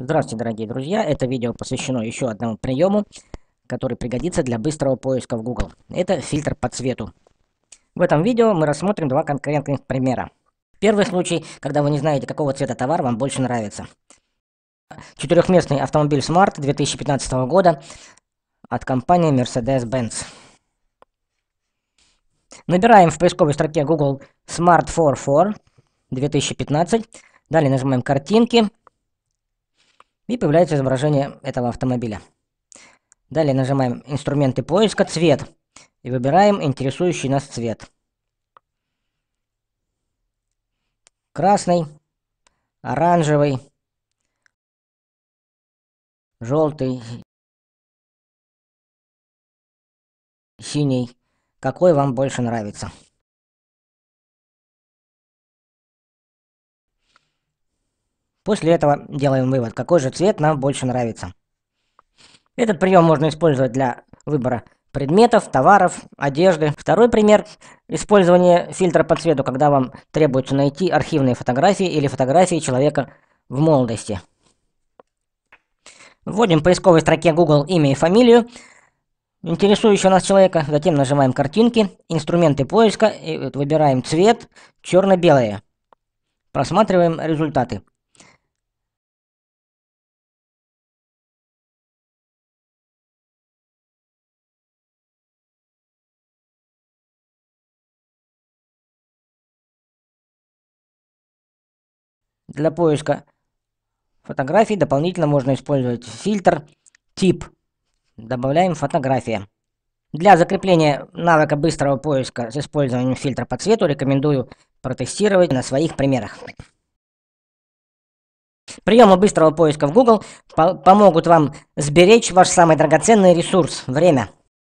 Здравствуйте, дорогие друзья! Это видео посвящено еще одному приему, который пригодится для быстрого поиска в Google. Это фильтр по цвету. В этом видео мы рассмотрим два конкретных примера. Первый случай, когда вы не знаете, какого цвета товар вам больше нравится. Четырехместный автомобиль Smart 2015 года от компании Mercedes-Benz. Набираем в поисковой строке Google Smart 44 2015. Далее нажимаем картинки, и появляется изображение этого автомобиля. Далее нажимаем инструменты поиска «Цвет» и выбираем интересующий нас цвет. Красный, оранжевый, желтый, синий. Какой вам больше нравится? После этого делаем вывод, какой же цвет нам больше нравится. Этот прием можно использовать для выбора предметов, товаров, одежды. Второй пример – использование фильтра по цвету, когда вам требуется найти архивные фотографии или фотографии человека в молодости. Вводим в поисковой строке Google имя и фамилию интересующего нас человека, затем нажимаем картинки, инструменты поиска, и выбираем цвет черно-белые. Просматриваем результаты. Для поиска фотографий дополнительно можно использовать фильтр «Тип». Добавляем «Фотография». Для закрепления навыка быстрого поиска с использованием фильтра по цвету рекомендую протестировать на своих примерах. Приемы быстрого поиска в Google по помогут вам сберечь ваш самый драгоценный ресурс – время –